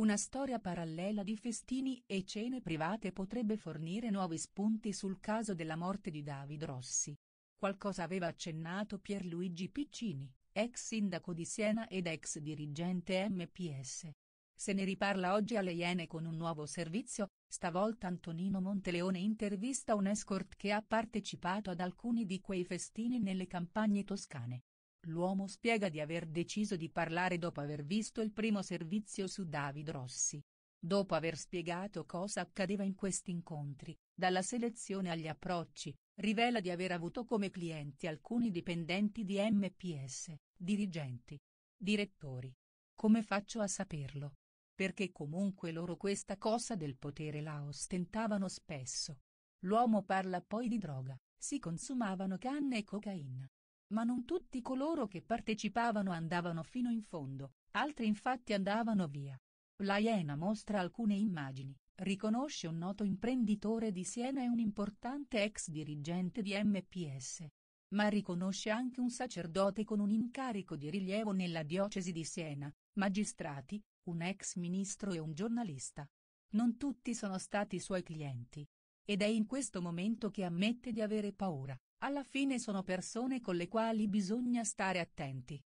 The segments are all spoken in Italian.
Una storia parallela di festini e cene private potrebbe fornire nuovi spunti sul caso della morte di David Rossi. Qualcosa aveva accennato Pierluigi Piccini, ex sindaco di Siena ed ex dirigente MPS. Se ne riparla oggi alle Iene con un nuovo servizio, stavolta Antonino Monteleone intervista un escort che ha partecipato ad alcuni di quei festini nelle campagne toscane. L'uomo spiega di aver deciso di parlare dopo aver visto il primo servizio su David Rossi. Dopo aver spiegato cosa accadeva in questi incontri, dalla selezione agli approcci, rivela di aver avuto come clienti alcuni dipendenti di MPS, dirigenti, direttori. Come faccio a saperlo? Perché comunque loro questa cosa del potere la ostentavano spesso. L'uomo parla poi di droga, si consumavano canne e cocaina, ma non tutti coloro che partecipavano andavano fino in fondo, altri infatti andavano via. La Iena mostra alcune immagini, riconosce un noto imprenditore di Siena e un importante ex dirigente di MPS. Ma riconosce anche un sacerdote con un incarico di rilievo nella diocesi di Siena, magistrati, un ex ministro e un giornalista. Non tutti sono stati suoi clienti. Ed è in questo momento che ammette di avere paura. Alla fine sono persone con le quali bisogna stare attenti.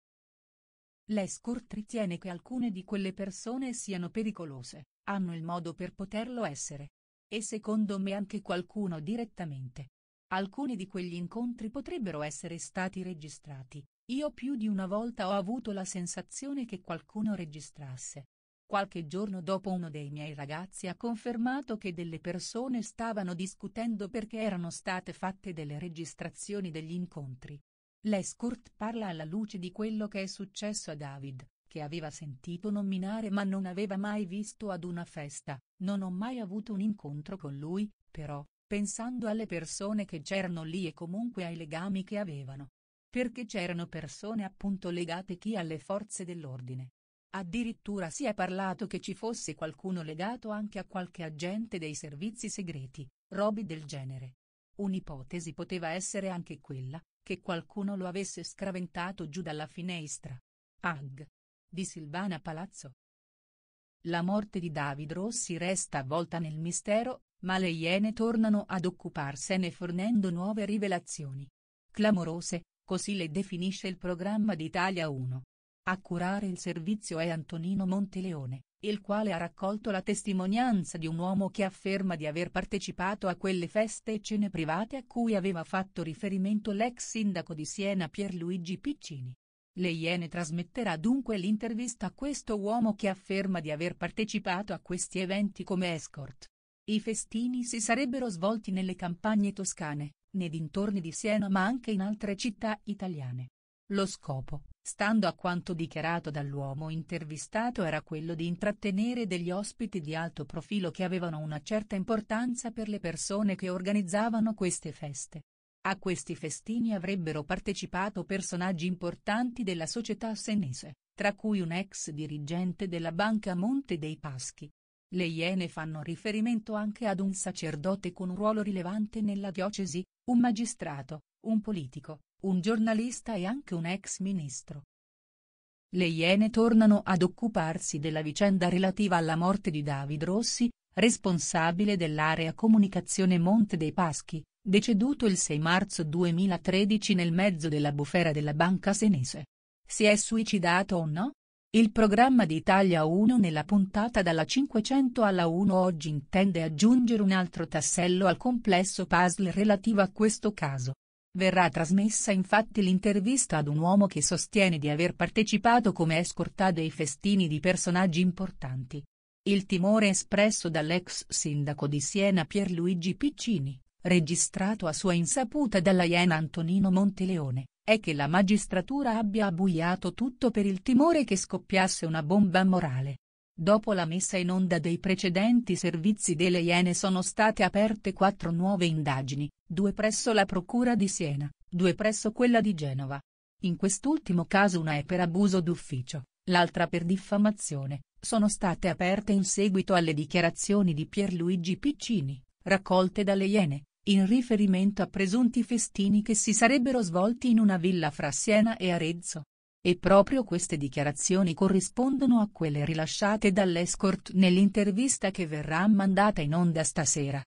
L'escort ritiene che alcune di quelle persone siano pericolose, hanno il modo per poterlo essere. E secondo me anche qualcuno direttamente. Alcuni di quegli incontri potrebbero essere stati registrati, io più di una volta ho avuto la sensazione che qualcuno registrasse, Qualche giorno dopo uno dei miei ragazzi ha confermato che delle persone stavano discutendo perché erano state fatte delle registrazioni degli incontri. L'escort parla alla luce di quello che è successo a David, che aveva sentito nominare ma non aveva mai visto ad una festa, non ho mai avuto un incontro con lui, però, pensando alle persone che c'erano lì e comunque ai legami che avevano. Perché c'erano persone appunto legate chi alle forze dell'ordine, Addirittura si è parlato che ci fosse qualcuno legato anche a qualche agente dei servizi segreti, robi del genere. Un'ipotesi poteva essere anche quella, che qualcuno lo avesse scraventato giù dalla finestra. Ag. Di Silvana Palazzo. La morte di David Rossi resta avvolta nel mistero, ma le Iene tornano ad occuparsene fornendo nuove rivelazioni. Clamorose, così le definisce il programma d'Italia 1 a curare il servizio è Antonino Monteleone, il quale ha raccolto la testimonianza di un uomo che afferma di aver partecipato a quelle feste e cene private a cui aveva fatto riferimento l'ex sindaco di Siena Pierluigi Piccini. Le Iene trasmetterà dunque l'intervista a questo uomo che afferma di aver partecipato a questi eventi come escort. I festini si sarebbero svolti nelle campagne toscane, nei dintorni di Siena ma anche in altre città italiane. Lo scopo, Stando a quanto dichiarato dall'uomo intervistato era quello di intrattenere degli ospiti di alto profilo che avevano una certa importanza per le persone che organizzavano queste feste. A questi festini avrebbero partecipato personaggi importanti della società senese, tra cui un ex dirigente della banca Monte dei Paschi. Le Iene fanno riferimento anche ad un sacerdote con un ruolo rilevante nella diocesi, un magistrato, un politico, un giornalista e anche un ex ministro. Le Iene tornano ad occuparsi della vicenda relativa alla morte di David Rossi, responsabile dell'area comunicazione Monte dei Paschi, deceduto il 6 marzo 2013 nel mezzo della bufera della Banca Senese. Si è suicidato o no? Il programma di Italia 1 nella puntata dalla 500 alla 1 oggi intende aggiungere un altro tassello al complesso puzzle relativo a questo caso. Verrà trasmessa infatti l'intervista ad un uomo che sostiene di aver partecipato come escorta dei festini di personaggi importanti. Il timore espresso dall'ex sindaco di Siena Pierluigi Piccini, registrato a sua insaputa dalla Iena Antonino Monteleone, è che la magistratura abbia abbuiato tutto per il timore che scoppiasse una bomba morale. Dopo la messa in onda dei precedenti servizi delle Iene sono state aperte quattro nuove indagini, due presso la Procura di Siena, due presso quella di Genova. In quest'ultimo caso una è per abuso d'ufficio, l'altra per diffamazione, sono state aperte in seguito alle dichiarazioni di Pierluigi Piccini, raccolte dalle Iene, in riferimento a presunti festini che si sarebbero svolti in una villa fra Siena e Arezzo. E proprio queste dichiarazioni corrispondono a quelle rilasciate dall'escort nell'intervista che verrà mandata in onda stasera.